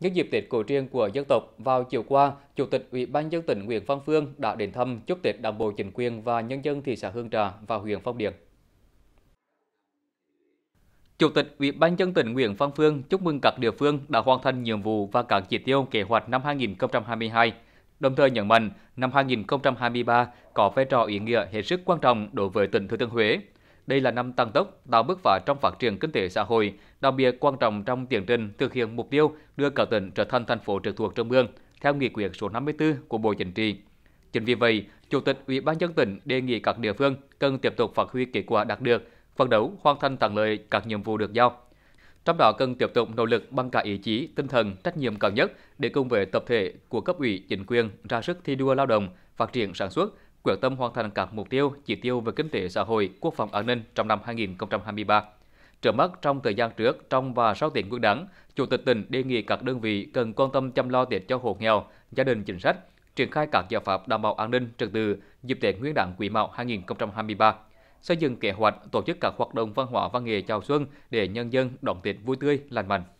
Nhân dịp Tết cổ truyền của dân tộc, vào chiều qua, Chủ tịch Ủy ban dân tỉnh Nguyễn Văn Phương đã đến thăm chúc Tết Đảng bộ chính quyền và nhân dân thị xã Hương Trà và huyện Phong Điền. Chủ tịch Ủy ban dân tỉnh Nguyễn Văn Phương chúc mừng các địa phương đã hoàn thành nhiệm vụ và các chỉ tiêu kế hoạch năm 2022. Đồng thời nhận mạnh, năm 2023 có vai trò ý nghĩa hết sức quan trọng đối với tỉnh Thừa Thiên Huế đây là năm tăng tốc, tạo bước phá trong phát triển kinh tế xã hội, đặc biệt quan trọng trong tiến trình thực hiện mục tiêu đưa cả tỉnh trở thành thành phố trực thuộc trung ương theo nghị quyết số 54 của Bộ Chính trị. Chính vì vậy, Chủ tịch Ủy ban dân tỉnh đề nghị các địa phương cần tiếp tục phát huy kết quả đạt được, phấn đấu hoàn thành thắng lợi các nhiệm vụ được giao. Trong đó cần tiếp tục nỗ lực bằng cả ý chí, tinh thần, trách nhiệm cao nhất để cùng với tập thể của cấp ủy, chính quyền ra sức thi đua lao động, phát triển sản xuất, quyết tâm hoàn thành các mục tiêu, chỉ tiêu về kinh tế xã hội, quốc phòng an ninh trong năm 2023. Trở mắt, trong thời gian trước, trong và sau Tết Nguyên đán, Chủ tịch tỉnh đề nghị các đơn vị cần quan tâm chăm lo tiền cho hộ nghèo, gia đình chính sách, triển khai các giải pháp đảm bảo an ninh trật tự dịp Tết Nguyên đán Quý Mão 2023, xây dựng kế hoạch tổ chức các hoạt động văn hóa văn nghệ chào xuân để nhân dân đón Tết vui tươi, lành mạnh.